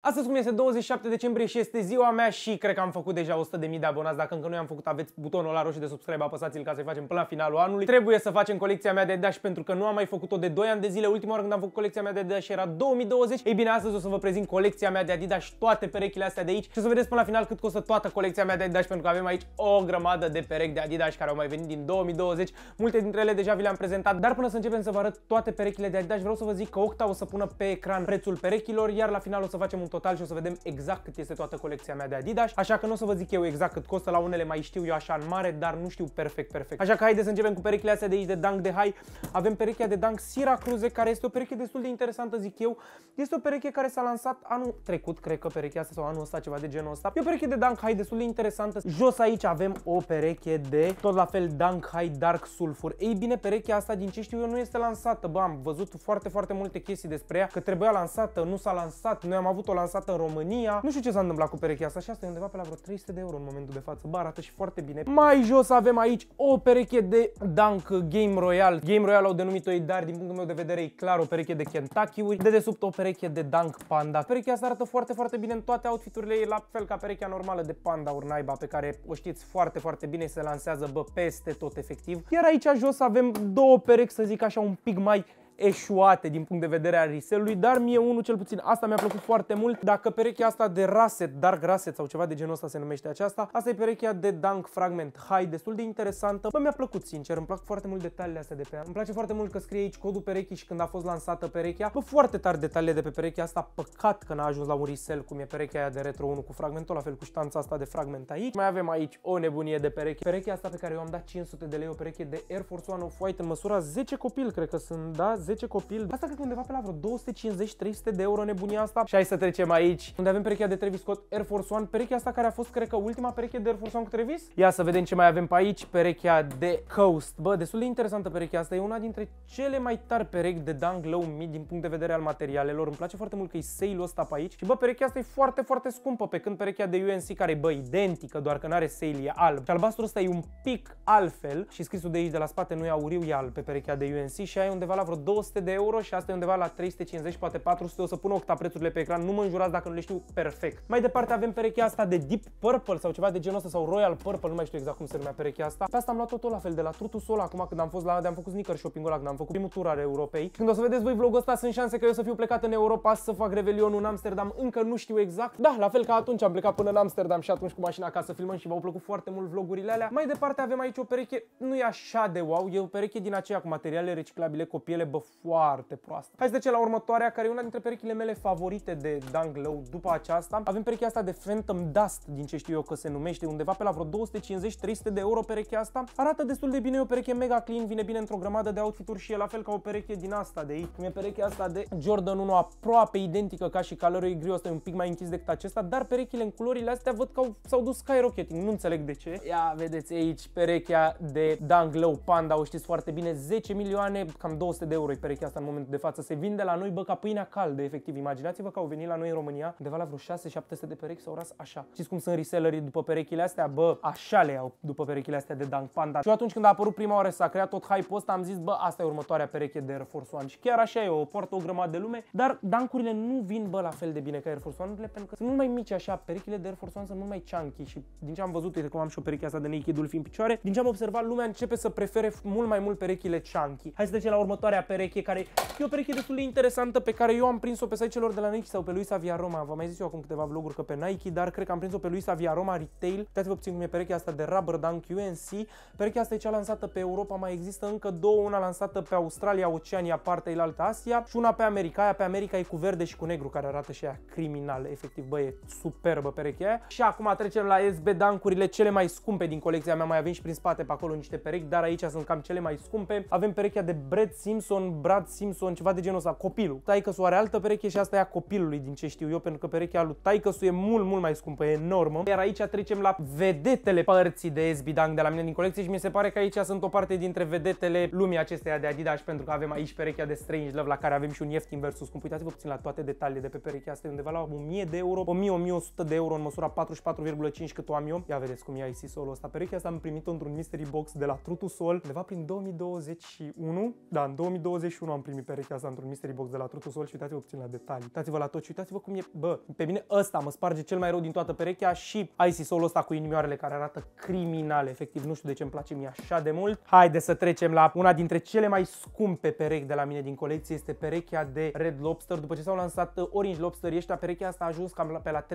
Astăzi, cum este 27 decembrie și este ziua mea și cred că am făcut deja 100.000 de abonați. Dacă încă nu i-am făcut, aveți butonul la roșu de subscribe, apăsați-l ca să-i facem până la finalul anului. Trebuie să facem colecția mea de dash pentru că nu am mai făcut-o de 2 ani de zile. Ultima oară când am făcut colecția mea de dash era 2020. Ei bine, astăzi o să vă prezint colecția mea de Adidas, toate perechile astea de aici și o să vedeți până la final cât costă toată colecția mea de Adidas pentru că avem aici o grămadă de perechi de Adidas care au mai venit din 2020. Multe dintre ele deja vi le-am prezentat, dar până să începem să vă arăt toate perechile de Adidas, vreau să vă zic că Octa o să pună pe ecran prețul perechilor, iar la final o să facem un în total și o să vedem exact cât este toată colecția mea de Adidas, așa că nu o să vă zic eu exact cât costă, la unele mai știu eu așa în mare, dar nu știu perfect, perfect. Așa că haideți să începem cu perechile astea de aici de Dunk de High. Avem perechea de Dunk Siracruze, care este o pereche destul de interesantă, zic eu. Este o pereche care s-a lansat anul trecut, cred că perechea asta sau anul ăsta, ceva de genul ăsta. E o pereche de Dunk High destul de interesantă. Jos aici avem o pereche de tot la fel Dunk High Dark Sulfur. Ei bine, perechea asta, din ce știu eu, nu este lansată. Bă, am văzut foarte, foarte multe chestii despre ea, că trebuia lansată, nu s-a lansat. Noi am avut o lansată în România. Nu știu ce s-a întâmplat cu perechea asta și asta e undeva pe la vreo 300 de euro în momentul de față. Bă, arată și foarte bine. Mai jos avem aici o pereche de Dunk Game Royal. Game Royal au denumit-o ei, dar din punctul meu de vedere e clar o pereche de Kentucky-uri. De desubt o pereche de Dunk Panda. Perechea asta arată foarte, foarte bine în toate outfiturile ei, la fel ca perechea normală de Panda Urnaiba, pe care o știți foarte, foarte bine, se lansează bă peste tot efectiv. Iar aici jos avem două perechi, să zic așa, un pic mai eșuate din punct de vedere al riselului, dar mie unul cel puțin asta mi-a plăcut foarte mult. Dacă perechea asta de raset, dark raset sau ceva de genul ăsta se numește aceasta, asta e perechea de dunk fragment high, destul de interesantă. Bă, mi-a plăcut sincer, îmi plac foarte mult detaliile astea de pe ea. Îmi place foarte mult că scrie aici codul perechii și când a fost lansată perechea. Bă, foarte tare detaliile de pe perechea asta, păcat că n-a ajuns la un risel cum e perechea aia de Retro 1 cu fragmentul, la fel cu ștanța asta de fragment aici. Mai avem aici o nebunie de pereche. Perechea asta pe care eu am dat 500 de lei, o pereche de Air Force One Off-White în măsura 10 copil, cred că sunt, da? 10 copil. Asta cred că undeva pe la vreo 250-300 de euro nebunia asta. Și hai să trecem aici, unde avem perechea de Travis Scott Air Force One, perechea asta care a fost, cred că, ultima pereche de Air Force One cu Travis. Ia să vedem ce mai avem pe aici, perechea de Coast. Bă, destul de interesantă perechea asta, e una dintre cele mai tari perechi de Dunk Low Mid din punct de vedere al materialelor. Îmi place foarte mult că e sale-ul ăsta pe aici. Și bă, perechea asta e foarte, foarte scumpă, pe când perechea de UNC, care e, bă, identică, doar că n-are sale, e alb. Și albastru ăsta e un pic altfel și scrisul de aici de la spate nu e auriu, e alb pe perechea de UNC și ai undeva la vreo 200 de euro și asta e undeva la 350, poate 400, o să pun octa prețurile pe ecran, nu mă înjurați dacă nu le știu perfect. Mai departe avem perechea asta de Deep Purple sau ceva de genul ăsta sau Royal Purple, nu mai știu exact cum se numea perechea asta. Pe asta am luat tot la fel de la Trutus acum când am fost la de am făcut sneaker shopping-ul ăla, când am făcut primul tur al Europei. Când o să vedeți voi vlogul ăsta, sunt șanse că eu să fiu plecat în Europa să fac revelionul în Amsterdam, încă nu știu exact. Da, la fel ca atunci am plecat până în Amsterdam și atunci cu mașina ca să filmăm și v-au plăcut foarte mult vlogurile alea. Mai departe avem aici o pereche, nu e așa de wow, e o pereche din aceea cu materiale reciclabile, copiele bă foarte proastă. Hai să trecem la următoarea, care e una dintre perechile mele favorite de Dunk Low după aceasta. Avem perechea asta de Phantom Dust, din ce știu eu că se numește, undeva pe la vreo 250-300 de euro perechea asta. Arată destul de bine, e o pereche mega clean, vine bine într-o grămadă de outfituri și e la fel ca o pereche din asta de aici, cum e perechea asta de Jordan 1, aproape identică ca și calorii Grill, asta e un pic mai închis decât acesta, dar perechile în culorile astea văd că s-au dus skyrocketing, nu înțeleg de ce. Ia vedeți aici perechea de Dunk Low Panda, o știți foarte bine, 10 milioane, cam 200 de euro mult perechea asta în momentul de față. Se vinde la noi, bă, ca pâinea caldă, efectiv. Imaginați-vă că au venit la noi în România, undeva la vreo 6-700 de perechi sau ras așa. Știți cum sunt resellerii după perechile astea? Bă, așa le au după perechile astea de Dunk Panda. Și atunci când a apărut prima oară, s-a creat tot hype post ăsta, am zis, bă, asta e următoarea pereche de Air Force One. Și chiar așa e, o poartă o grămadă de lume, dar dancurile nu vin, bă, la fel de bine ca Air Force One, pentru că sunt mult mai mici așa, perechile de Air Force One sunt mult mai chunky și din ce am văzut, uite cum am și o pereche asta de Nike Dolphin picioare, din ce am observat, lumea începe să prefere mult mai mult perechile chunky. Hai să trecem la următoarea pereche pereche care e o pereche destul de interesantă pe care eu am prins-o pe site-celor de la Nike sau pe Luisa Via Roma. V-am mai zis eu acum câteva vloguri că pe Nike, dar cred că am prins-o pe Luisa Via Roma Retail. Uitați-vă puțin cum e perechea asta de Rubber Dunk da, UNC. Perechea asta e cea lansată pe Europa, mai există încă două, una lansată pe Australia, Oceania, partea ilaltă Asia și una pe America. Aia pe America e cu verde și cu negru, care arată și ea criminal, efectiv, băie, e superbă perechea Și acum trecem la SB Dunkurile cele mai scumpe din colecția mea. Mai avem și prin spate pe acolo niște perechi, dar aici sunt cam cele mai scumpe. Avem perechea de Brett Simpson Brad Simpson, ceva de genul ăsta, copilul. Taică are altă pereche și asta e a copilului din ce știu eu, pentru că perechea lui taică e mult, mult mai scumpă, e enormă. Iar aici trecem la vedetele părții de Dunk de la mine din colecție și mi se pare că aici sunt o parte dintre vedetele lumii acesteia de Adidas pentru că avem aici perechea de Strange Love la care avem și un ieftin versus scump. Uitați-vă puțin la toate detaliile de pe perechea asta, e undeva la 1000 de euro, 1100 de euro în măsura 44,5 cât o am eu. Ia vedeți cum e IC solo asta. Perechea asta am primit-o într-un mystery box de la Trutusol. undeva prin 2021, da, în 2021 21 am primit perechea asta într-un mystery box de la Trotusol și uitați-vă puțin la detalii. Uitați-vă la tot și uitați-vă cum e, bă, pe mine ăsta mă sparge cel mai rău din toată perechea și Icy Soul ăsta cu inimioarele care arată criminal, efectiv, nu știu de ce îmi place mie așa de mult. Haide să trecem la una dintre cele mai scumpe perechi de la mine din colecție, este perechea de Red Lobster. După ce s-au lansat Orange Lobster, ăștia perechea asta a ajuns cam pe la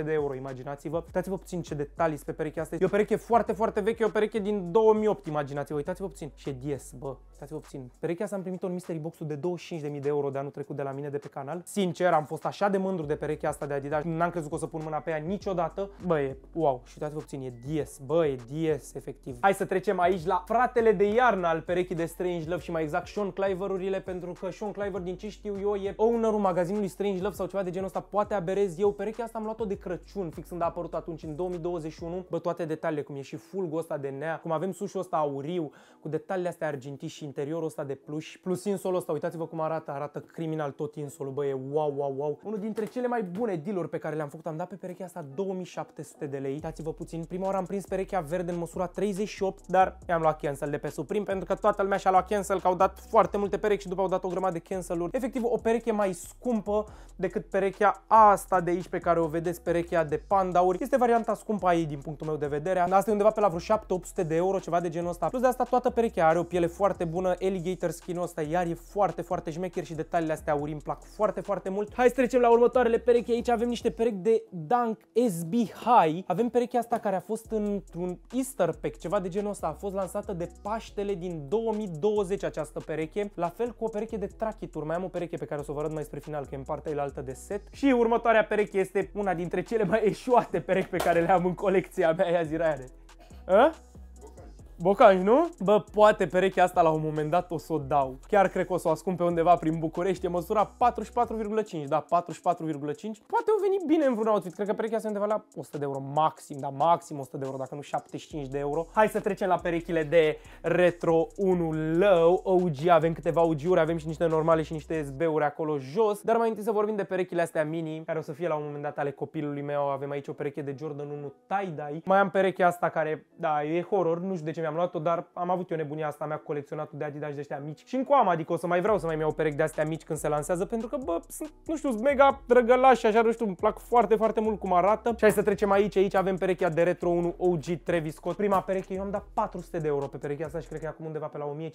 3000-3500 de euro, imaginați-vă. Uitați-vă puțin ce detalii sunt pe perechea asta. E o pereche foarte, foarte veche, e o pereche din 2008, imaginați-vă. Uitați-vă puțin ce dies, bă, uitați-vă puțin Perechea asta am primit un mystery box de 25.000 de euro de anul trecut de la mine de pe canal. Sincer, am fost așa de mândru de perechea asta de Adidas, n-am crezut că o să pun mâna pe ea niciodată. Bă, e wow, și uitați-vă puțin, e DS, bă, e DS, efectiv. Hai să trecem aici la fratele de iarnă al perechii de Strange Love și mai exact Sean Cliver-urile, pentru că Sean Cliver, din ce știu eu, e ownerul magazinului Strange Love sau ceva de genul ăsta, poate aberez eu. Perechea asta am luat-o de Crăciun, fix când a apărut atunci, în 2021. Bă, toate detaliile, cum e și fulgul ăsta de nea, cum avem sușul ăsta auriu, cu detaliile astea argintii și interiorul ăsta de de pluș. Plus insolul ăsta, uitați-vă cum arată, arată criminal tot insolul, băie, e wow, wow, wow. Unul dintre cele mai bune dealuri pe care le-am făcut, am dat pe perechea asta 2700 de lei. Uitați-vă puțin, prima oară am prins perechea verde în măsura 38, dar i-am luat cancel de pe Supreme pentru că toată lumea și-a luat cancel, că au dat foarte multe perechi și după au dat o grămadă de cancel-uri. Efectiv, o pereche mai scumpă decât perechea asta de aici pe care o vedeți, perechea de pandauri. Este varianta scumpă aici din punctul meu de vedere. Asta e undeva pe la vreo 7-800 de euro, ceva de genul ăsta. Plus de asta, toată perechea are o piele foarte bună, Eligate Twitter skin-ul ăsta iar e foarte, foarte șmecher și detaliile astea urim îmi plac foarte, foarte mult. Hai să trecem la următoarele perechi. Aici avem niște perechi de Dunk SB High. Avem perechea asta care a fost într-un Easter Pack, ceva de genul ăsta. A fost lansată de Paștele din 2020 această pereche. La fel cu o pereche de trachituri. Mai am o pereche pe care o să vă arăt mai spre final, că e în partea altă de set. Și următoarea pereche este una dintre cele mai eșuate perechi pe care le am în colecția mea, ia zi, A? Bocanj, nu? Bă, poate perechea asta la un moment dat o să o dau. Chiar cred că o să o ascund pe undeva prin București. E măsura 44,5, da, 44,5. Poate o veni bine în vreun outfit. Cred că perechea asta undeva la 100 de euro maxim, da, maxim 100 de euro, dacă nu 75 de euro. Hai să trecem la perechile de Retro 1 Low, OG. Avem câteva OG-uri, avem și niște normale și niște SB-uri acolo jos. Dar mai întâi să vorbim de perechile astea mini, care o să fie la un moment dat ale copilului meu. Avem aici o pereche de Jordan 1 tie-dye. Mai am perechea asta care, da, e horror, nu știu de ce mi-am luat-o, dar am avut eu nebunia asta mea cu colecționatul de Adidas de ăștia mici. Și încoam, am, adică o să mai vreau să mai iau perechi de astea mici când se lansează, pentru că, bă, sunt, nu știu, mega și așa, nu știu, îmi plac foarte, foarte mult cum arată. Și hai să trecem aici, aici avem perechea de Retro 1 OG Travis Scott. Prima pereche, eu am dat 400 de euro pe perechea asta și cred că e acum undeva pe la 1500-1700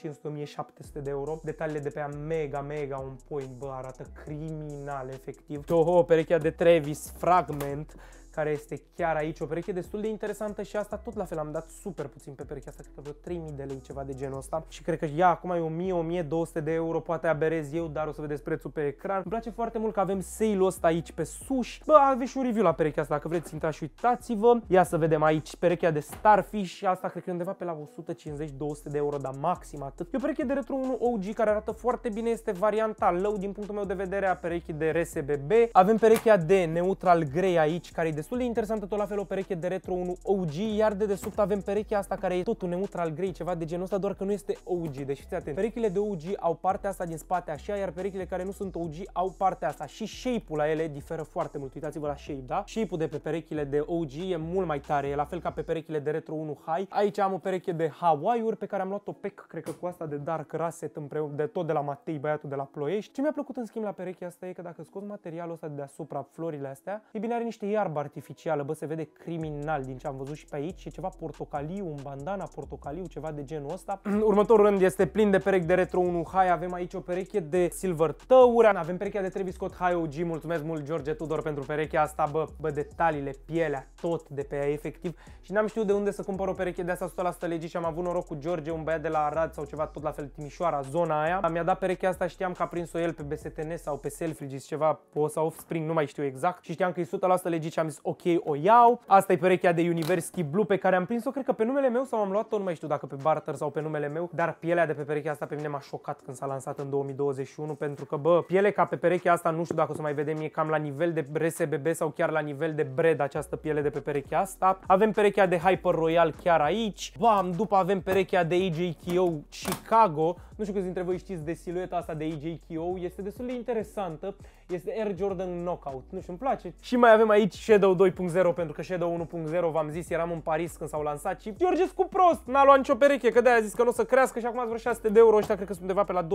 de euro. Detaliile de pe ea mega, mega un point, bă, arată criminal, efectiv. Toho, perechea de Travis Fragment, care este chiar aici, o pereche destul de interesantă și asta tot la fel am dat super puțin pe perechea asta, cred că vreo 3000 de lei, ceva de genul ăsta și cred că ea acum e 1000-1200 de euro, poate aberez eu, dar o să vedeți prețul pe ecran. Îmi place foarte mult că avem sale-ul ăsta aici pe sus. Bă, aveți și un review la perechea asta, dacă vreți intrați și uitați-vă. Ia să vedem aici perechea de Starfish, asta cred că undeva pe la 150-200 de euro, dar maxim atât. E o pereche de Retro 1 OG care arată foarte bine, este varianta low din punctul meu de vedere a perechii de RSBB. Avem perechea de Neutral Grey aici, care e destul de interesantă tot la fel o pereche de retro, un OG, iar de desubt avem perechea asta care e tot un neutral grey, ceva de genul ăsta, doar că nu este OG, deci fiți atenți. Perechile de OG au partea asta din spate așa, iar perechile care nu sunt OG au partea asta și shape-ul la ele diferă foarte mult, uitați-vă la shape, da? Shape-ul de pe perechile de OG e mult mai tare, e la fel ca pe perechile de retro 1 high. Aici am o pereche de Hawaii-uri pe care am luat-o pe, cred că cu asta de Dark Rasset împreună, de tot de la Matei, băiatul de la Ploiești. Ce mi-a plăcut în schimb la perechea asta e că dacă scot materialul ăsta de deasupra, florile astea, e bine are niște iarbar artificială, bă, se vede criminal din ce am văzut și pe aici, e ceva portocaliu, un bandana portocaliu, ceva de genul ăsta. Următorul rând este plin de perechi de Retro 1 High, avem aici o pereche de Silver Tower, avem perechea de Travis Scott High OG, mulțumesc mult George Tudor pentru perechea asta, bă, bă, detaliile, pielea, tot de pe ea efectiv și n-am știut de unde să cumpăr o pereche de asta 100% legii și am avut noroc cu George, un băiat de la Arad sau ceva tot la fel Timișoara, zona aia. Mi-a dat perechea asta, știam că a prins-o el pe BSTN sau pe Selfridges, ceva, o sau Offspring, nu mai știu exact și știam că e 100% legit și am zis ok, o iau. Asta e perechea de University Blue pe care am prins-o, cred că pe numele meu sau am luat-o, nu mai știu dacă pe barter sau pe numele meu, dar pielea de pe perechea asta pe mine m-a șocat când s-a lansat în 2021 pentru că, bă, piele ca pe perechea asta, nu știu dacă o să mai vedem, e cam la nivel de RSBB sau chiar la nivel de Bred această piele de pe perechea asta. Avem perechea de Hyper Royal chiar aici. Bam, după avem perechea de AJKO Chicago. Nu știu câți dintre voi știți de silueta asta de AJKO, este destul de interesantă este Air Jordan Knockout. Nu știu, îmi place. Și mai avem aici Shadow 2.0 pentru că Shadow 1.0, v-am zis, eram în Paris când s-au lansat și Georgescu prost, n-a luat nicio pereche, că de a zis că nu o să crească și acum vreo 600 de euro, ăștia cred că sunt undeva pe la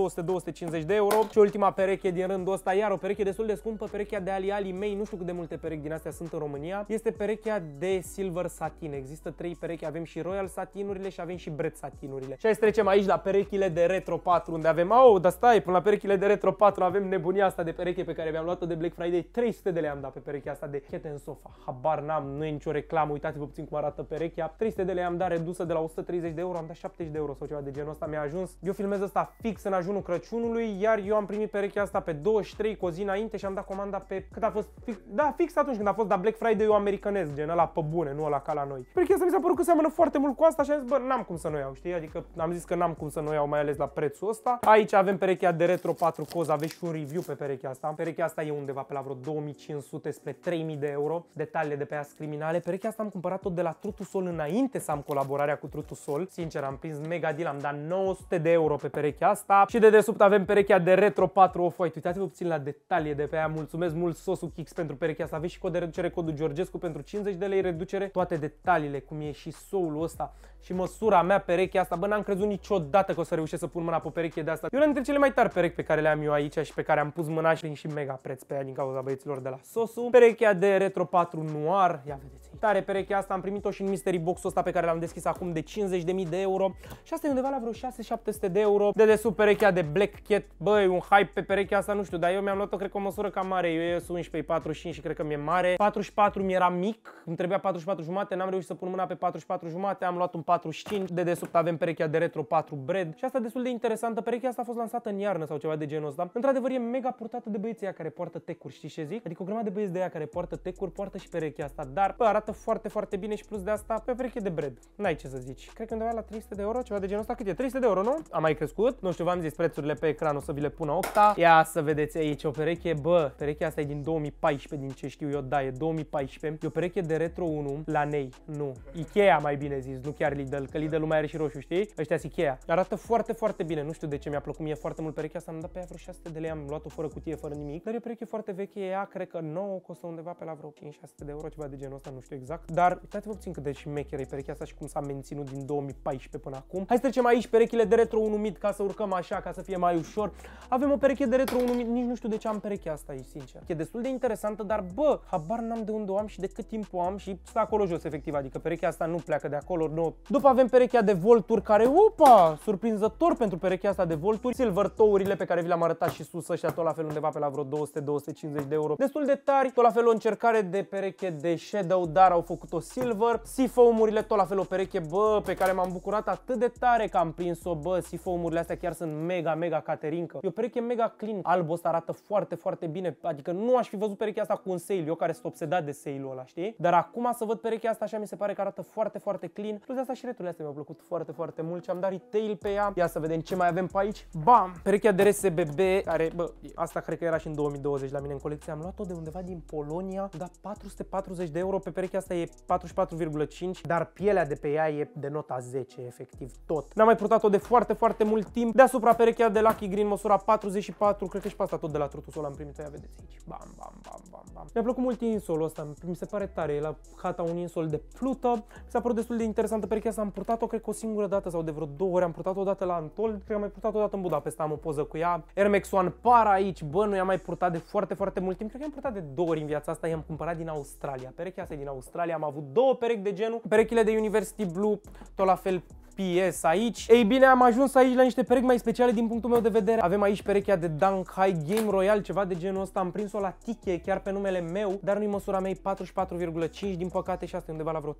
200-250 de euro. Și ultima pereche din rândul ăsta, iar o pereche destul de scumpă, perechea de Ali Ali mei, nu știu cât de multe perechi din astea sunt în România, este perechea de Silver Satin. Există trei perechi, avem și Royal Satinurile și avem și Bret Satinurile. Și hai să trecem aici la perechile de Retro 4, unde avem, au, oh, dar stai, până la perechile de Retro 4 avem nebunia asta de pereche pe care care mi-am luat-o de Black Friday, 300 de lei am dat pe perechea asta de chete în sofa. Habar n-am, nu e nicio reclamă, uitați-vă puțin cum arată perechea. 300 de lei am dat redusă de la 130 de euro, am dat 70 de euro sau ceva de genul ăsta, mi-a ajuns. Eu filmez asta fix în ajunul Crăciunului, iar eu am primit perechea asta pe 23 cu o zi înainte și am dat comanda pe cât a fost fix, da, fix atunci când a fost da Black Friday eu americanez, gen ăla pe bune, nu ăla ca la noi. Perechea asta mi s-a părut că seamănă foarte mult cu asta și am zis, bă, n-am cum să nu iau, știi? Adică am zis că n-am cum să nu iau, mai ales la prețul ăsta. Aici avem perechea de retro 4 coz, aveți și un review pe perechea asta. Perechea Perechea asta e undeva pe la vreo 2500 spre 3000 de euro. Detaliile de pe as criminale. Perechea asta am cumpărat-o de la Trutusol înainte să am colaborarea cu Trutusol. Sincer, am prins mega deal, am dat 900 de euro pe perechea asta. Și de desubt avem perechea de Retro 4 Off-White. Uitați-vă puțin la detalii de pe ea. Mulțumesc mult Sosu Kicks pentru perechea asta. Aveți și cod de reducere, codul Georgescu pentru 50 de lei reducere. Toate detaliile, cum e și soul ăsta și măsura mea perechea asta. Bă, n-am crezut niciodată că o să reușesc să pun mâna pe o pereche de asta. E una dintre cele mai tari perechi pe care le am eu aici și pe care am pus mâna și prin și mega mega preț pe ea din cauza băieților de la Sosu. Perechea de Retro 4 Noir, ia vedeți. Tare perechea asta, am primit-o și în mystery box-ul ăsta pe care l-am deschis acum de 50.000 de euro și asta e undeva la vreo 6-700 de euro. De desubt perechea de Black Cat, băi, un hype pe perechea asta, nu știu, dar eu mi-am luat-o cred că o măsură cam mare. Eu sunt 11 45 și cred că mi-e mare. 44 mi era mic, îmi trebuia 44 jumate, n-am reușit să pun mâna pe 44 jumate, am luat un 45. De desubt avem perechea de Retro 4 Bread și asta destul de interesantă. Perechea asta a fost lansată în iarnă sau ceva de genul ăsta. Într-adevăr e mega purtată de băieți băieții care poartă tecuri, știi ce zic? Adică o grămadă de băieți de aia care poartă tecuri, poartă și perechea asta, dar bă, arată foarte, foarte bine și plus de asta pe pereche de bred. N-ai ce să zici. Cred că undeva la 300 de euro, ceva de genul ăsta. Cât e? 300 de euro, nu? A mai crescut. Nu știu, v-am zis prețurile pe ecran, o să vi le pun 8 Ia să vedeți aici o pereche, bă, perechea asta e din 2014, din ce știu eu, da, e 2014. E o pereche de Retro 1 la Nei, nu. Ikea mai bine zis, nu chiar Lidl, că Lidl mai are și roșu, știi? Ăștia sunt Ikea. Arată foarte, foarte bine. Nu știu de ce mi-a plăcut mie foarte mult perechea asta, am dat pe ea vreo 600 de lei, am luat-o fără cutie, fără nimic mic, dar e pereche foarte veche, ea cred că nouă costă undeva pe la vreo 5-600 de euro, ceva de genul ăsta, nu știu exact. Dar uitați-vă puțin cât de șmecheră e perechea asta și cum s-a menținut din 2014 până acum. Hai să trecem aici perechile de retro unumit ca să urcăm așa, ca să fie mai ușor. Avem o pereche de retro unumit, nici nu știu de ce am perechea asta aici, sincer. E destul de interesantă, dar bă, habar n-am de unde o am și de cât timp o am și stă acolo jos efectiv, adică perechea asta nu pleacă de acolo, nu. După avem perechea de volturi care, opa, surprinzător pentru perechea asta de volturi, silver tourile pe care vi le-am arătat și sus, și tot la fel undeva pe la vreo vreo 200-250 de euro. Destul de tari, tot la fel o încercare de pereche de Shadow, dar au făcut-o silver. Sifoamurile, tot la fel o pereche, bă, pe care m-am bucurat atât de tare că am prins-o, bă, Sifoamurile astea chiar sunt mega, mega caterincă. E o pereche mega clean, alb, ăsta arată foarte, foarte bine, adică nu aș fi văzut perechea asta cu un sale, eu care sunt obsedat de sale ul ăla, știi? Dar acum să văd perechea asta așa mi se pare că arată foarte, foarte clean. Plus de asta și returile astea mi-au plăcut foarte, foarte mult și am dat retail pe ea. Ia să vedem ce mai avem pe aici. Bam! Perechea de RSBB, care, bă, asta cred că era și în în 2020 la mine în colecție. Am luat-o de undeva din Polonia, da 440 de euro, pe perechea asta e 44,5, dar pielea de pe ea e de nota 10, efectiv, tot. N-am mai purtat-o de foarte, foarte mult timp. Deasupra perechea de Lucky Green, măsura 44, cred că și pe asta tot de la Trutusul am primit-o, ia vedeți aici. Bam, bam, bam, bam, bam. Mi-a plăcut mult insolul ăsta, mi se pare tare, e la hata un insol de plută. Mi s-a părut destul de interesantă perechea asta, am purtat-o cred că o singură dată sau de vreo două ori, am purtat-o dată la Antol, cred că am mai purtat-o dată în Budapesta, am o poză cu ea. Max One par aici, bă, nu i-am mai purtat de foarte, foarte mult timp. Cred că am purtat de două ori în viața asta. I-am cumpărat din Australia. Perechea asta e din Australia. Am avut două perechi de genul. Perechile de University Blue, tot la fel FPS aici. Ei bine, am ajuns aici la niște perechi mai speciale din punctul meu de vedere. Avem aici perechea de Dunk High Game Royal, ceva de genul ăsta. Am prins-o la tiche, chiar pe numele meu, dar nu-i măsura mea, 44,5 din păcate și asta e undeva la vreo 3-400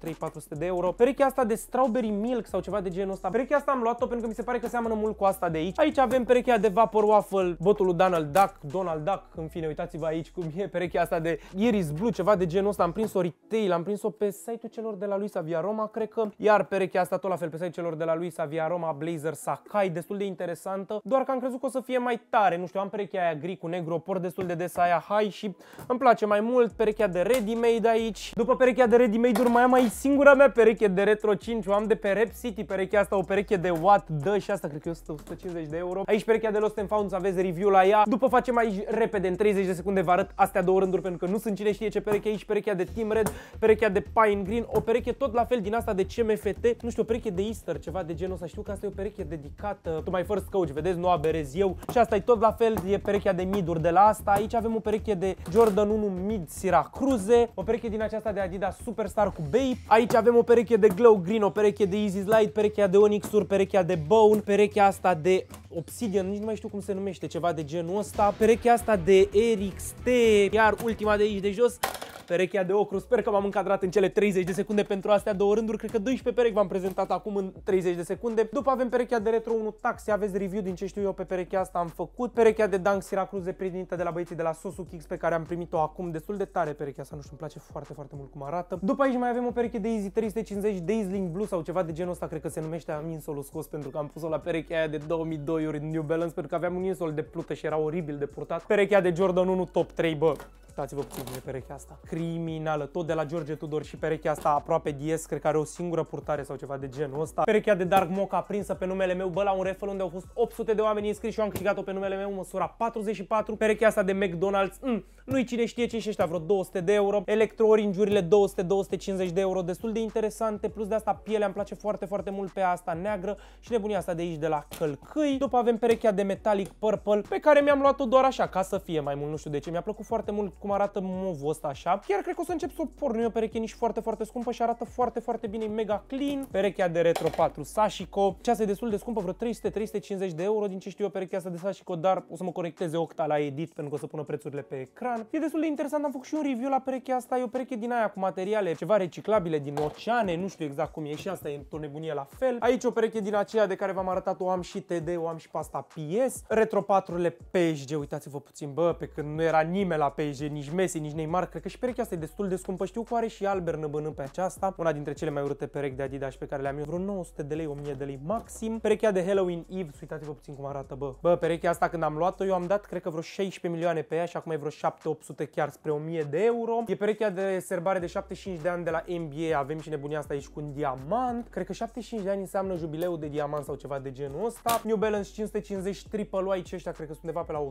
de euro. Perechea asta de Strawberry Milk sau ceva de genul ăsta. Perechea asta am luat-o pentru că mi se pare că seamănă mult cu asta de aici. Aici avem perechea de Vapor Waffle, botul lui Donald Duck, Donald Duck, în fine, uitați-vă aici cum e perechea asta de Iris Blue, ceva de genul ăsta. Am prins-o retail, am prins-o pe site-ul celor de la lui Savia Roma, cred că. Iar perechea asta tot la fel pe site-ul celor de la Luisa via Roma Blazer Sakai, destul de interesantă, doar că am crezut că o să fie mai tare. Nu știu, am perechea aia gri cu negru, o port destul de des aia high și îmi place mai mult perechea de ready-made aici. După perechea de ready made mai am aici singura mea pereche de Retro 5, o am de pe Rep City, perechea asta, o pereche de Watt, dă și asta cred că e 150 de euro. Aici perechea de Lost and Found, să aveți review la ea. După facem aici repede, în 30 de secunde vă arăt astea două rânduri pentru că nu sunt cine știe ce pereche aici, perechea de Team Red, perechea de Pine Green, o pereche tot la fel din asta de CMFT, nu știu, o pereche de Easter Potter, ceva de genul ăsta. Știu că asta e o pereche dedicată. Tu mai first coach, vedeți, nu aberez eu. Și asta e tot la fel, e perechea de miduri de la asta. Aici avem o pereche de Jordan 1 mid Siracruze, o pereche din aceasta de Adidas Superstar cu Bape. Aici avem o pereche de Glow Green, o pereche de Easy Slide, perechea de Onyx-uri, perechea de Bone, perechea asta de Obsidian, nici nu mai știu cum se numește, ceva de genul ăsta. Perechea asta de Eric T, iar ultima de aici de jos, perechea de ocru. Sper că m-am încadrat în cele 30 de secunde pentru astea două rânduri. Cred că 12 perechi v-am prezentat acum în 30 de secunde. După avem perechea de retro 1 taxi, aveți review din ce știu eu pe perechea asta am făcut. Perechea de Dunk de prietenită de la băieții de la Sosu Kicks pe care am primit-o acum destul de tare perechea asta, nu știu, îmi place foarte, foarte mult cum arată. După aici mai avem o pereche de Easy 350 Dazzling Blue sau ceva de genul ăsta, cred că se numește, am insolul scos pentru că am pus-o la perechea aia de 2002 ori New Balance pentru că aveam un insol de plută și era oribil de purtat. Perechea de Jordan 1 top 3, bă, uitați-vă puțin de perechea asta criminală, tot de la George Tudor și perechea asta aproape dies, cred că are o singură purtare sau ceva de genul ăsta. Perechea de Dark Moca prinsă pe numele meu, bă, la un refel unde au fost 800 de oameni inscriși și eu am câștigat-o pe numele meu, măsura 44. Perechea asta de McDonald's, mm, nu-i cine știe ce și ăștia, vreo 200 de euro. Electrooringiurile 200-250 de euro, destul de interesante, plus de asta pielea îmi place foarte, foarte mult pe asta neagră și nebunia asta de aici de la călcâi. După avem perechea de Metallic Purple, pe care mi-am luat-o doar așa, ca să fie mai mult, nu știu de ce. Mi-a plăcut foarte mult cum arată movul ăsta așa. Chiar cred că o să încep să o porn. Nu e o pereche nici foarte, foarte scumpă și arată foarte, foarte bine. E mega clean. Perechea de Retro 4 Sashiko. Ceasa e destul de scumpă, vreo 300-350 de euro din ce știu eu perechea asta de Sashiko, dar o să mă conecteze Octa la edit pentru că o să pună prețurile pe ecran. E destul de interesant, am făcut și un review la perechea asta. E o pereche din aia cu materiale ceva reciclabile din oceane, nu știu exact cum e și asta e o nebunie la fel. Aici o pereche din aceea de care v-am arătat, o am și TD, o am și pasta PS. Retro 4 le PSG, uitați-vă puțin, bă, pe când nu era nimeni la PSG, nici Messi, nici Neymar, cred că și pereche Urechea asta e destul de scumpă, știu că are și albernă bănând pe aceasta, una dintre cele mai urâte perechi de Adidas pe care le-am eu, vreo 900 de lei, 1000 de lei maxim. Perechea de Halloween Eve, uitați-vă puțin cum arată, bă. Bă, perechea asta când am luat-o, eu am dat, cred că vreo 16 milioane pe ea și acum e vreo 7-800 chiar spre 1000 de euro. E perechea de serbare de 75 de ani de la NBA, avem și nebunia asta aici cu un diamant. Cred că 75 de ani înseamnă jubileu de diamant sau ceva de genul ăsta. New Balance 550 triple aici ăștia cred că sunt undeva pe la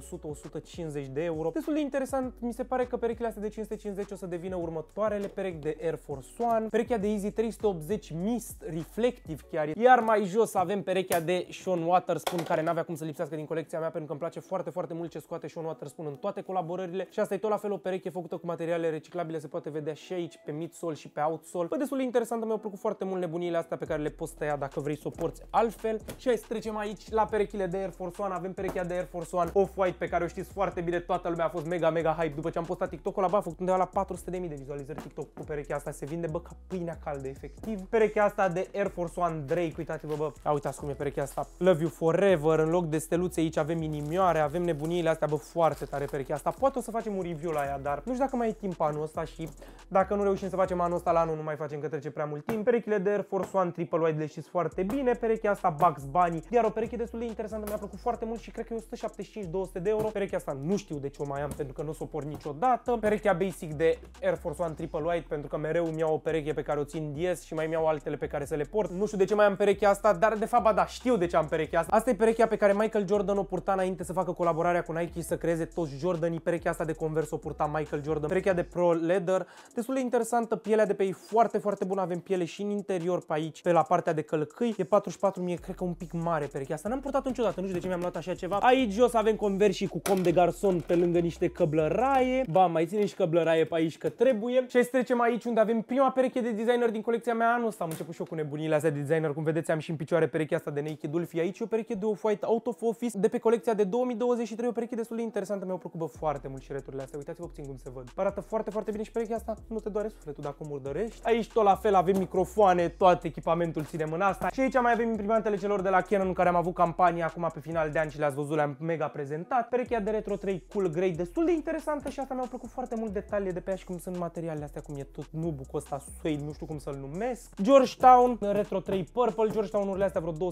100-150 de euro. Destul de interesant, mi se pare că perechile astea de 550 ce deci o să devină următoarele perechi de Air Force One, perechea de Easy 380 Mist reflectiv chiar, iar mai jos avem perechea de Sean Waterspoon care n-avea cum să lipsească din colecția mea pentru că îmi place foarte, foarte mult ce scoate Sean Waterspoon în toate colaborările și asta e tot la fel o pereche făcută cu materiale reciclabile, se poate vedea și aici pe midsole și pe outsole. Păi destul de interesantă, mi-au plăcut foarte mult nebunile astea pe care le poți tăia dacă vrei să o porți altfel. Și hai să trecem aici la perechile de Air Force One, avem perechea de Air Force One Off-White pe care o știți foarte bine, toată lumea a fost mega, mega hype după ce am postat TikTok-ul la bafă, undeva la 400.000 de vizualizări TikTok cu perechea asta, se vinde, bă, ca pâinea caldă, efectiv. Perechea asta de Air Force One Drake, uitați-vă, bă, bă. uitați cum e perechea asta. Love you forever, în loc de steluțe aici avem inimioare, avem nebuniile astea, bă, foarte tare perechea asta. Poate o să facem un review la ea, dar nu știu dacă mai e timp anul ăsta și dacă nu reușim să facem anul ăsta la anul, nu mai facem că trece prea mult timp. Perechile de Air Force One Triple Wide le știți foarte bine, perechea asta Bugs Bunny, iar o pereche destul de interesantă, mi-a plăcut foarte mult și cred că e 175-200 de euro. Perechea asta nu știu de ce o mai am pentru că nu o o porn niciodată. Perechea Basic de Air Force One Triple White pentru că mereu mi iau o pereche pe care o țin dies și mai mi au altele pe care să le port. Nu știu de ce mai am perechea asta, dar de fapt, ba da, știu de ce am perechea asta. Asta e perechea pe care Michael Jordan o purta înainte să facă colaborarea cu Nike și să creeze toți Jordanii. Perechea asta de Converse o purta Michael Jordan. Perechea de Pro Leather, destul de interesantă, pielea de pe ei foarte, foarte bună. Avem piele și în interior pe aici, pe la partea de călcâi. E 44 mie, cred că un pic mare perechea asta. N-am purtat niciodată, nu știu de ce mi-am luat așa ceva. Aici jos avem conversi cu com de garson pe lângă niște căblăraie. Ba, mai ține și căblăraie pe aici aici că trebuie și să trecem aici unde avem prima pereche de designer din colecția mea anul ăsta. Am început și eu cu nebunile astea de designer, cum vedeți am și în picioare perechea asta de Naked Wolfie aici, o pereche de Off-White Out of Office de pe colecția de 2023, o pereche destul de interesantă, mi-au plăcut bă, foarte mult și returile astea, uitați-vă puțin cum se văd. Arată foarte, foarte bine și perechea asta nu te doare sufletul dacă o murdărești. Aici tot la fel avem microfoane, tot echipamentul ținem în asta și aici mai avem imprimantele celor de la Canon care am avut campania acum pe final de an și le-ați văzut, le-am mega prezentat. Perechea de Retro 3 Cool Grey destul de interesantă și asta mi a plăcut foarte mult detaliile de pe Philadelphia și cum sunt materialele astea, cum e tot nubul ăsta suede, nu știu cum să-l numesc. Georgetown, Retro 3 Purple, Georgetown-urile astea vreo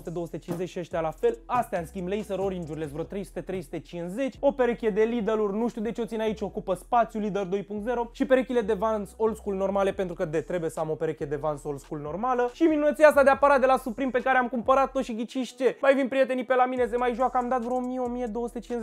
200-250 și ăștia la fel. Astea, în schimb, Laser Orange-urile vreo 300-350. O pereche de Lidl-uri, nu știu de ce o țin aici, ocupă spațiu, Lidl 2.0 și perechile de Vans Old School normale, pentru că de trebuie să am o pereche de Vans Old School normală. Și minunăția asta de aparat de la Supreme pe care am cumpărat-o și ghiciște. Mai vin prietenii pe la mine, se mai joacă, am dat vreo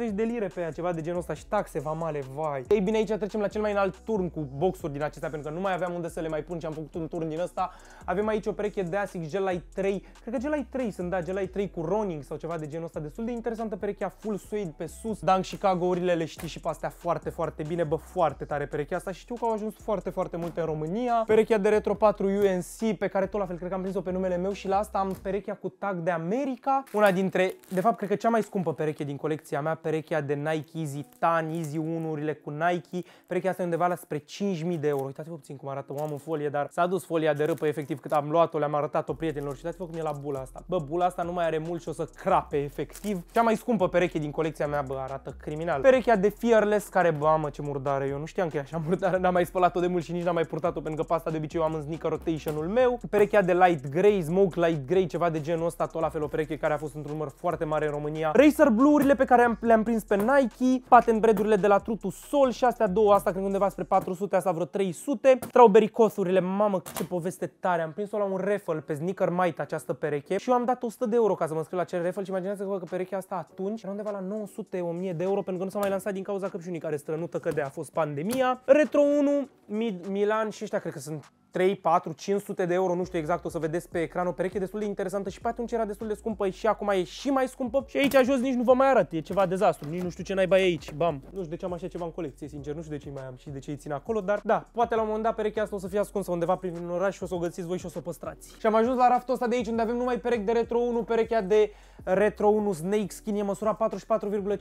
1000-1250 de lire pe ea, ceva de genul ăsta și taxe vamale, vai. Ei bine, aici trecem la cel mai înalt tur turn cu boxuri din acestea pentru că nu mai aveam unde să le mai pun și am făcut un turn din ăsta. Avem aici o pereche de ASIC Gelai 3, cred că Gelai 3 sunt, da, Gelai 3 cu Ronin sau ceva de genul ăsta, destul de interesantă perechea full suede pe sus. Dunk Chicago-urile le știi și pe astea foarte, foarte bine, bă, foarte tare perechea asta și știu că au ajuns foarte, foarte multe în România. Perechea de Retro 4 UNC pe care tot la fel cred că am prins-o pe numele meu și la asta am perechea cu tag de America, una dintre, de fapt cred că cea mai scumpă pereche din colecția mea, perechea de Nike Easy Tan, Easy 1-urile cu Nike, perechea asta e undeva la spre 5.000 de euro. Uitați-vă puțin cum arată, o am în folie, dar s-a dus folia de râpă efectiv cât am luat-o, le-am arătat-o prietenilor și uitați-vă cum e la bula asta. Bă, bula asta nu mai are mult și o să crape efectiv. Cea mai scumpă pereche din colecția mea, bă, arată criminal. Perechea de Fearless, care, bă, mă, ce murdare, eu nu știam că e așa murdare. n-am mai spălat-o de mult și nici n-am mai purtat-o pentru că pasta de obicei o am în sneaker rotation-ul meu. Perechea de Light Grey, Smoke Light Grey, ceva de genul ăsta, tot la fel o pereche care a fost într-un număr foarte mare în România. Racer Blue-urile pe care le-am prins pe Nike, patent bredurile de la Trutu Sol și astea două, asta cred undeva spre 4.000 400, asta vreo 300. Strawberry cosurile, mamă ce poveste tare. Am prins-o la un raffle pe Sneaker Might această pereche și eu am dat 100 de euro ca să mă scriu la acel raffle și imaginați-vă că perechea asta atunci era undeva la 900-1000 de euro pentru că nu s-a mai lansat din cauza căpșunii care strănută că de a fost pandemia. Retro 1, Mid Milan și ăștia cred că sunt 3, 4, 500 de euro, nu știu exact, o să vedeți pe ecran o pereche destul de interesantă și pe atunci era destul de scumpă și acum e și mai scumpă și aici jos nici nu vă mai arăt, e ceva dezastru, nici nu știu ce naiba e aici, bam. Nu știu de ce am așa ceva în colecție, sincer, nu știu de ce mai am și de ce îi țin acolo, dar da, poate la un moment dat perechea asta o să fie ascunsă undeva prin un oraș și o să o găsiți voi și o să o păstrați. Și am ajuns la raftul ăsta de aici unde avem numai perechi de Retro 1, perechea de Retro 1 Snake Skin e măsura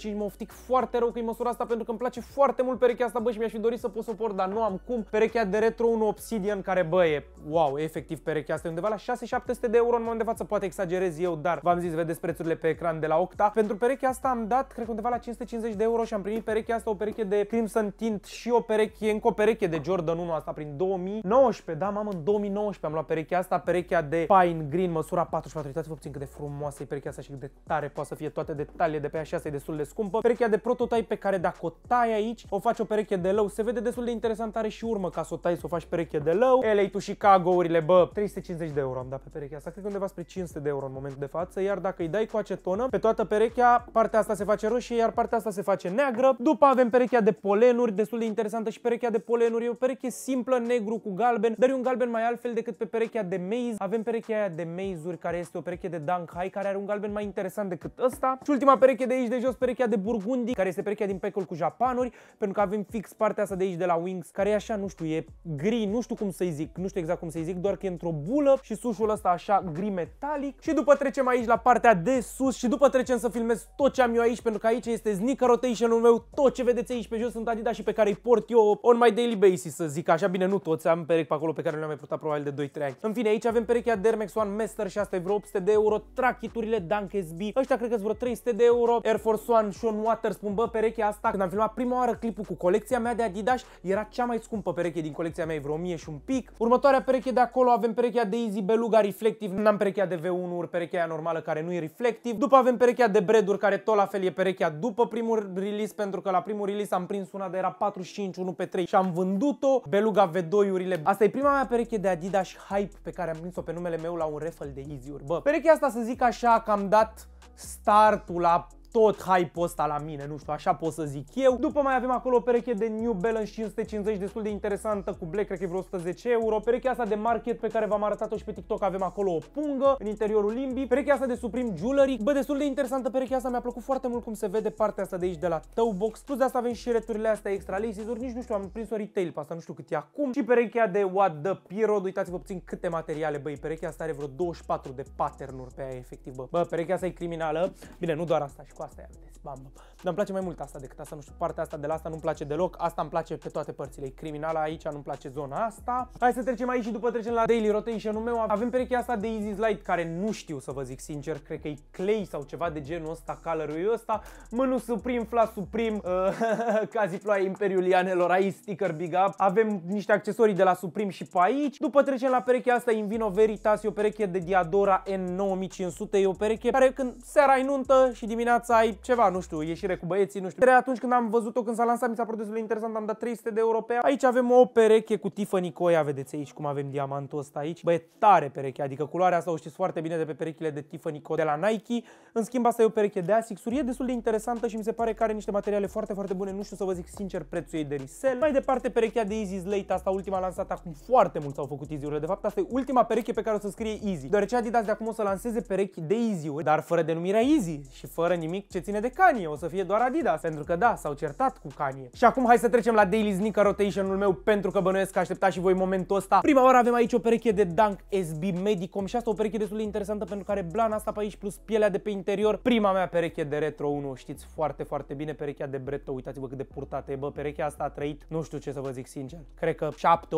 44,5, mă oftic foarte rău că e măsura asta pentru că îmi place foarte mult perechea asta, bă, și mi-aș fi dorit să pot să o port, dar nu am cum. Perechea de Retro 1 Obsidian care care, bă, e wow, efectiv perechea asta e undeva la 6-700 de euro în momentul de față, poate exagerez eu, dar v-am zis, vedeți prețurile pe ecran de la Octa. Pentru perechea asta am dat, cred că undeva la 550 de euro și am primit perechea asta, o pereche de Crimson Tint și o pereche, încă o pereche de Jordan 1 asta prin 2019, da, mamă, în 2019 am luat perechea asta, perechea de Pine Green, măsura 44, uitați-vă puțin cât de frumoasă e perechea asta și cât de tare poate să fie toate detaliile de pe așa, asta e destul de scumpă. Perechea de prototype pe care dacă o tai aici, o faci o pereche de lău, se vede destul de interesant, are și urmă ca să o tai, să o faci pereche de lău. LA to Chicago-urile, bă, 350 de euro am dat pe perechea asta, cred că undeva spre 500 de euro în momentul de față, iar dacă îi dai cu acetonă, pe toată perechea, partea asta se face roșie, iar partea asta se face neagră. După avem perechea de polenuri, destul de interesantă și perechea de polenuri, e o pereche simplă, negru cu galben, dar e un galben mai altfel decât pe perechea de maize. Avem perechea aia de maize-uri, care este o pereche de dunk high, care are un galben mai interesant decât ăsta. Și ultima pereche de aici de jos, perechea de burgundi, care este perechea din pecul cu japanuri, pentru că avem fix partea asta de aici de la Wings, care e așa, nu știu, e gri, nu știu cum să-i zic, nu știu exact cum să-i zic, doar că e într-o bulă și sușul ăsta așa gri metalic. Și după trecem aici la partea de sus și după trecem să filmez tot ce am eu aici, pentru că aici este sneaker rotation-ul meu, tot ce vedeți aici pe jos sunt Adidas și pe care îi port eu on my daily basis, să zic așa. Bine, nu toți, am perechi pe acolo pe care nu le-am mai purtat probabil de 2-3 ani. În fine, aici avem perechea Dermex One Master și asta e vreo 800 de euro, trachiturile Dunk SB, ăștia cred că vreo 300 de euro, Air Force One, Sean Waters, spun bă, perechea asta, când am filmat prima oară clipul cu colecția mea de Adidas, era cea mai scumpă pereche din colecția mea, vreo 1000 și un pic, mic. Următoarea pereche de acolo avem perechea de Easy Beluga reflectiv, n-am perechea de V1-uri, perechea normală care nu e reflectiv. După avem perechea de Breduri care tot la fel e perechea după primul release pentru că la primul release am prins una de era 45, 1 pe 3 și am vândut-o. Beluga V2-urile. Asta e prima mea pereche de Adidas Hype pe care am prins-o pe numele meu la un raffle de Easy-uri. Bă, perechea asta să zic așa că am dat startul la tot hype-ul ăsta la mine, nu știu, așa pot să zic eu. După mai avem acolo o pereche de New Balance 550 destul de interesantă cu black, cred că e vreo 110 euro. Perechea asta de market pe care v-am arătat-o și pe TikTok avem acolo o pungă în interiorul limbii. Perechea asta de Supreme Jewelry, bă, destul de interesantă perechea asta, mi-a plăcut foarte mult cum se vede partea asta de aici de la Towbox. Plus de asta avem și returile astea extra laces nici nu știu, am prins o retail pe asta, nu știu cât e acum. Și perechea de What the Pierrot, uitați-vă puțin câte materiale, băi, perechea asta are vreo 24 de pattern-uri pe ea, efectiv, bă. Bă, perechea asta e criminală. Bine, nu doar asta, și cu asta e Altes. Bam, bam. Dar îmi place mai mult asta decât asta, nu știu, partea asta de la asta nu-mi place deloc, asta îmi place pe toate părțile. E criminala aici, nu-mi place zona asta. Hai să trecem aici și după trecem la daily rotation-ul meu. Avem perechea asta de Easy Slide, care nu știu să vă zic sincer, cred că e clay sau ceva de genul ăsta, color ăsta. mânu suprim, fla suprim, uh, cazi ploaie Imperiul Ianelor, aici sticker big up. Avem niște accesorii de la suprim și pe aici. După trecem la perechea asta Invino Veritas, e o pereche de Diadora N9500, e o pereche care când seara ai nuntă și dimineața dimineața ai ceva, nu știu, ieșire cu băieții, nu știu. De atunci când am văzut-o, când s-a lansat, mi s-a părut destul de interesant, am dat 300 de euro pe ea. Aici avem o pereche cu Tiffany Coia, vedeți aici cum avem diamantul ăsta aici. Băie, tare pereche, adică culoarea asta o știți foarte bine de pe perechile de Tiffany Coia de la Nike. În schimb, asta e o pereche de Asics-uri, e destul de interesantă și mi se pare că are niște materiale foarte, foarte bune, nu știu să vă zic sincer prețul ei de resell. Mai departe, perechea de Easy Slate, asta ultima lansată acum foarte mult s-au făcut easy-urile. De fapt, asta e ultima pereche pe care o să scrie Easy. Deoarece Adidas de acum o să lanseze perechi de easy dar fără denumirea Easy și fără nimic nimic ce ține de Kanye, o să fie doar Adidas, pentru că da, s-au certat cu Kanye. Și acum hai să trecem la Daily Sneaker Rotation-ul meu, pentru că bănuiesc că așteptați și voi momentul ăsta. Prima oară avem aici o pereche de Dunk SB Medicom și asta o pereche destul de interesantă pentru că blana asta pe aici plus pielea de pe interior. Prima mea pereche de Retro 1, știți foarte, foarte bine perechea de Bretto, uitați-vă cât de purtată e, bă, perechea asta a trăit, nu știu ce să vă zic sincer, cred că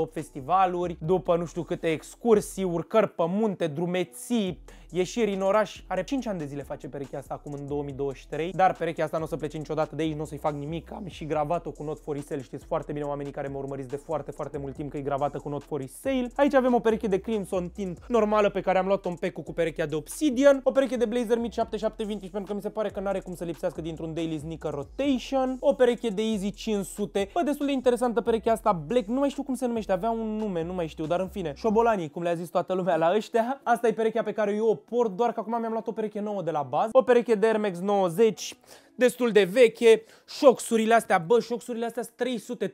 7-8 festivaluri, după nu știu câte excursii, urcări pe munte, drumeții, ieșiri în oraș. Are 5 ani de zile face perechea asta acum în 2023, dar perechea asta nu o să plece niciodată de aici, nu o să-i fac nimic. Am și gravat-o cu Not for sale. știți foarte bine oamenii care mă urmăriți de foarte, foarte mult timp că e gravată cu Not for sale. Aici avem o pereche de Crimson Tint normală pe care am luat-o în pecu cu perechea de Obsidian, o pereche de Blazer Mid 77 Vintage pentru că mi se pare că n-are cum să lipsească dintr-un Daily Sneaker Rotation, o pereche de Easy 500, bă, destul de interesantă perechea asta Black, nu mai știu cum se numește, avea un nume, nu mai știu, dar în fine, șobolanii, cum le-a zis toată lumea la ăștia, asta e perechea pe care eu o port doar că acum mi-am luat o pereche nouă de la bază, o pereche de Air Max 90 destul de veche, șoxurile astea, bă, șoxurile astea sunt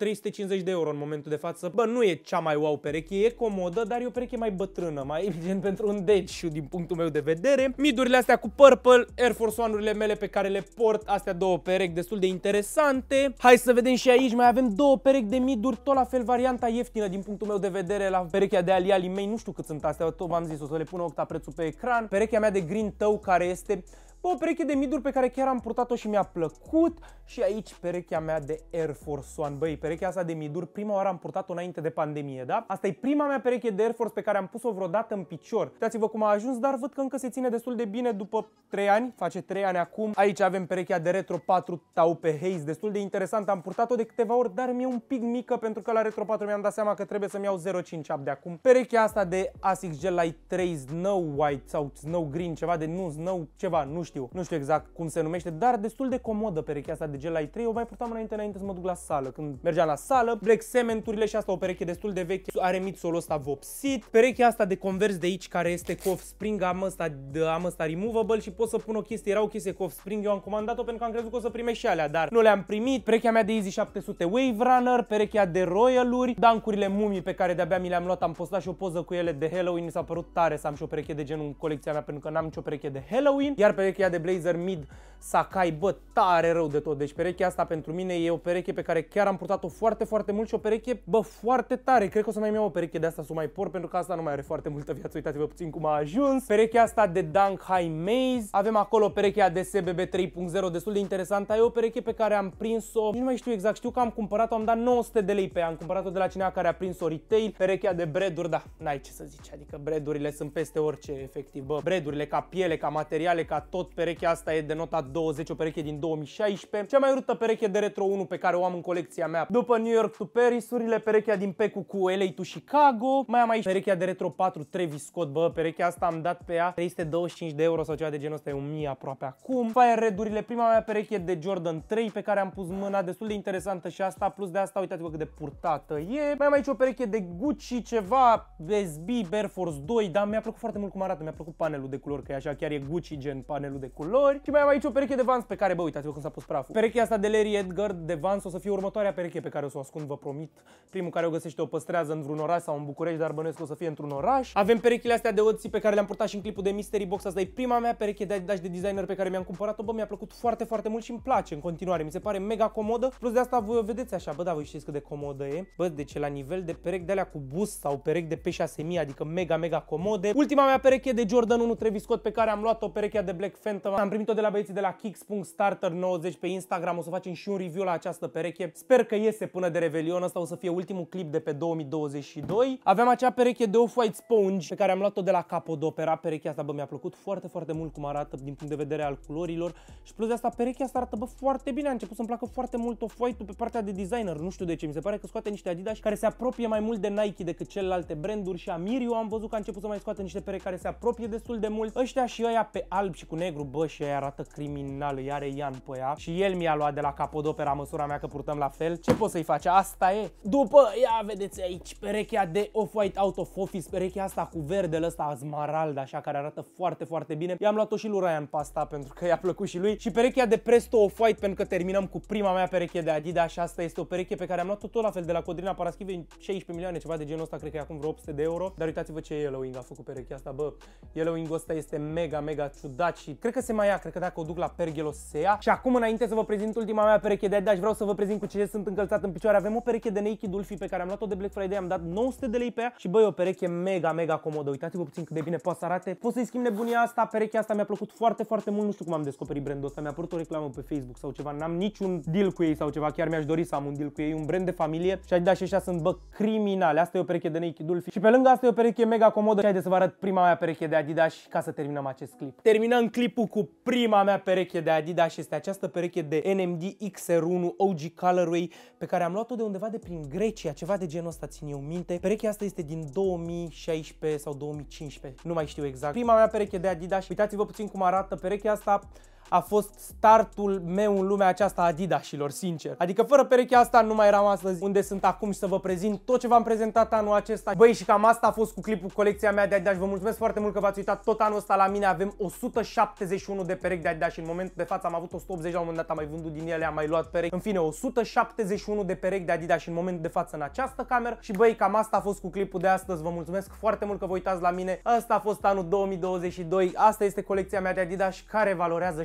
300-350 de euro în momentul de față. Bă, nu e cea mai wow pereche, e comodă, dar e o pereche mai bătrână, mai evident pentru un deci din punctul meu de vedere. Midurile astea cu purple, Air Force One-urile mele pe care le port, astea două perechi destul de interesante. Hai să vedem și aici, mai avem două perechi de miduri, tot la fel varianta ieftină din punctul meu de vedere la perechea de alialii mei, nu știu cât sunt astea, tot v-am zis, o să le pun octa prețul pe ecran. Perechea mea de green tău care este o pereche de miduri pe care chiar am purtat-o și mi-a plăcut și aici perechea mea de Air Force One. Băi, perechea asta de miduri prima oară am purtat-o înainte de pandemie, da? Asta e prima mea pereche de Air Force pe care am pus-o vreodată în picior. Uitați-vă cum a ajuns, dar văd că încă se ține destul de bine după 3 ani, face 3 ani acum. Aici avem perechea de Retro 4 Tau pe Haze, destul de interesant, am purtat-o de câteva ori, dar mi-e un pic mică pentru că la Retro 4 mi-am dat seama că trebuie să-mi iau 0.5 de acum. Perechea asta de Asics Gel Light 3 Snow White sau Snow Green, ceva de nu Snow ceva, nu știu știu. Nu știu exact cum se numește, dar destul de comodă perechea asta de gel 3. O mai purtam înainte, înainte să mă duc la sală. Când mergeam la sală, plec sementurile și asta o pereche destul de veche. Are mitsolul ăsta vopsit. Perechea asta de convers de aici care este cof spring, am ăsta, am ăsta removable și pot să pun o chestie, era o chestie cof spring. Eu am comandat-o pentru că am crezut că o să primești și alea, dar nu le-am primit. Perechea mea de Easy 700 Wave Runner, perechea de Royal-uri, dancurile mumii pe care de-abia mi le-am luat, am postat și o poză cu ele de Halloween. Mi s-a părut tare să am și o pereche de genul în colecția mea pentru că n-am nicio pereche de Halloween. Iar pe perechea de blazer mid Sakai, bă, tare rău de tot. Deci perechea asta pentru mine e o pereche pe care chiar am purtat-o foarte, foarte mult și o pereche, bă, foarte tare. Cred că o să mai iau o pereche de asta să o mai por pentru că asta nu mai are foarte multă viață. Uitați-vă puțin cum a ajuns. Perechea asta de Dunk High Maze. Avem acolo perechea de SBB 3.0 destul de interesantă. E o pereche pe care am prins-o, nu mai știu exact, știu că am cumpărat-o, am dat 900 de lei pe ea. Am cumpărat-o de la cineva care a prins-o retail. Perechea de breduri, da, n-ai ce să zici. Adică bredurile sunt peste orice, efectiv. Bă, bredurile ca piele, ca materiale, ca tot tot perechea asta e de nota 20, o pereche din 2016. Cea mai urâtă pereche de retro 1 pe care o am în colecția mea. După New York to Paris-urile, perechea din Pecu cu LA to Chicago. Mai am aici perechea de retro 4 Travis Scott. Bă, perechea asta am dat pe ea 325 de euro sau ceva de genul ăsta, e 1000 aproape acum. Fire Red-urile, prima mea pereche de Jordan 3 pe care am pus mâna, destul de interesantă și asta. Plus de asta, uitați-vă cât de purtată e. Mai am aici o pereche de Gucci, ceva SB Air Force 2, dar mi-a plăcut foarte mult cum arată, mi-a plăcut panelul de culori, că e așa, chiar e Gucci gen panelul felul de culori. Și mai am aici o pereche de vans pe care, bă, uitați-vă cum s-a pus praful. Perechea asta de Larry Edgar de vans o să fie următoarea pereche pe care o să o ascund, vă promit. Primul care o găsește o păstrează în vreun oraș sau în București, dar bănuiesc o să fie într-un oraș. Avem perechile astea de oții pe care le-am purtat și în clipul de Mystery Box. Asta e prima mea pereche de Adidas de designer pe care mi-am cumpărat-o, bă, mi-a plăcut foarte, foarte mult și îmi place în continuare. Mi se pare mega comodă. Plus de asta o vedeți așa, bă, da, voi știți cât de comodă e. Bă, deci la nivel de perechi de alea cu bus sau perechi de pe 6000 adică mega, mega comode. Ultima mea pereche de Jordan 1 treviscot Scott pe care am luat-o perechea de Black Phantom. Am primit-o de la băieții de la kicks.starter90 pe Instagram. O să facem și un review la această pereche. Sper că iese până de Revelion. Asta o să fie ultimul clip de pe 2022. Aveam acea pereche de Off-White Sponge pe care am luat-o de la Capodopera. Perechea asta, bă, mi-a plăcut foarte, foarte mult cum arată din punct de vedere al culorilor. Și plus de asta, perechea asta arată, bă, foarte bine. A început să-mi placă foarte mult Off-White-ul pe partea de designer. Nu știu de ce. Mi se pare că scoate niște Adidas care se apropie mai mult de Nike decât celelalte branduri și Amiriu am văzut că a început să mai scoate niște pere care se apropie destul de mult. Ăștia și ăia pe alb și cu negru negru, bă, și arată criminal, iar are Ian pe ea. Și el mi-a luat de la capodopera măsura mea că purtăm la fel. Ce pot să-i face? Asta e. După, ia vedeți aici, perechea de Off-White Out of Office, perechea asta cu verde, ăsta smarald, așa, care arată foarte, foarte bine. I-am luat-o și lui Ryan Pasta pentru că i-a plăcut și lui. Și perechea de Presto Off-White pentru că terminăm cu prima mea pereche de Adidas și asta este o pereche pe care am luat-o tot la fel de la Codrina Paraschive, 16 milioane, ceva de genul ăsta, cred că e acum vreo 800 de euro. Dar uitați-vă ce Yellowing a făcut perechea asta, bă. Yellowing ăsta este mega, mega ciudat și Cred că se mai ia, cred că dacă o duc la Pergel o să se ia. Și acum, înainte să vă prezint ultima mea pereche de Adidas, vreau să vă prezint cu ce sunt încălțat în picioare. Avem o pereche de Nike Dulfi pe care am luat-o de Black Friday, am dat 900 de lei pe ea și băi, o pereche mega, mega comodă. Uitați-vă puțin cât de bine poate să arate. Pot să-i schimb nebunia asta, perechea asta mi-a plăcut foarte, foarte mult. Nu știu cum am descoperit brandul ăsta, mi-a apărut o reclamă pe Facebook sau ceva. N-am niciun deal cu ei sau ceva, chiar mi-aș dori să am un deal cu ei, un brand de familie. Și Adidas și ăștia sunt, bă, criminale. Asta e o pereche de Nike Dulfi. Și pe lângă asta e o pereche mega comodă. Și haideți să vă arăt prima mea pereche de Adidas ca să terminăm acest clip. Terminăm clip clipul cu prima mea pereche de Adidas este această pereche de NMD XR1 OG Colorway pe care am luat-o de undeva de prin Grecia, ceva de genul ăsta țin eu minte. Perechea asta este din 2016 sau 2015, nu mai știu exact. Prima mea pereche de Adidas, uitați-vă puțin cum arată perechea asta a fost startul meu în lumea aceasta Adidasilor, sincer. Adică fără perechea asta nu mai eram astăzi unde sunt acum și să vă prezint tot ce v-am prezentat anul acesta. Băi, și cam asta a fost cu clipul colecția mea de Adidas. Vă mulțumesc foarte mult că v-ați uitat tot anul ăsta la mine. Avem 171 de perechi de Adidas și în momentul de față am avut 180 la un moment dat, am mai vândut din ele, am mai luat perechi. În fine, 171 de perechi de Adidas și în momentul de față în această cameră. Și băi, cam asta a fost cu clipul de astăzi. Vă mulțumesc foarte mult că vă uitați la mine. Asta a fost anul 2022. Asta este colecția mea de Adidas care valorează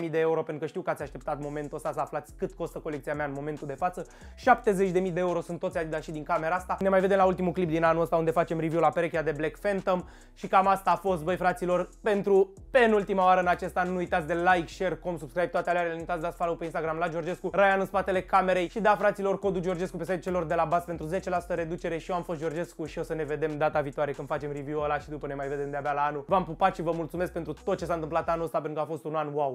70.000 de euro, pentru că știu că ați așteptat momentul ăsta să aflați cât costă colecția mea în momentul de față. 70.000 de euro sunt toți Adidas și din camera asta. Ne mai vedem la ultimul clip din anul ăsta unde facem review la perechea de Black Phantom și cam asta a fost, băi fraților, pentru penultima oară în acest an. Nu uitați de like, share, com, subscribe, toate alea, nu uitați de follow pe Instagram la Georgescu, Ryan în spatele camerei și da fraților, codul Georgescu pe site celor de la BAS pentru 10% reducere și eu am fost Georgescu și o să ne vedem data viitoare când facem review-ul ăla și după ne mai vedem de-abia la anul. V-am pupat și vă mulțumesc pentru tot ce s-a întâmplat anul ăsta pentru că a fost Sunan Wow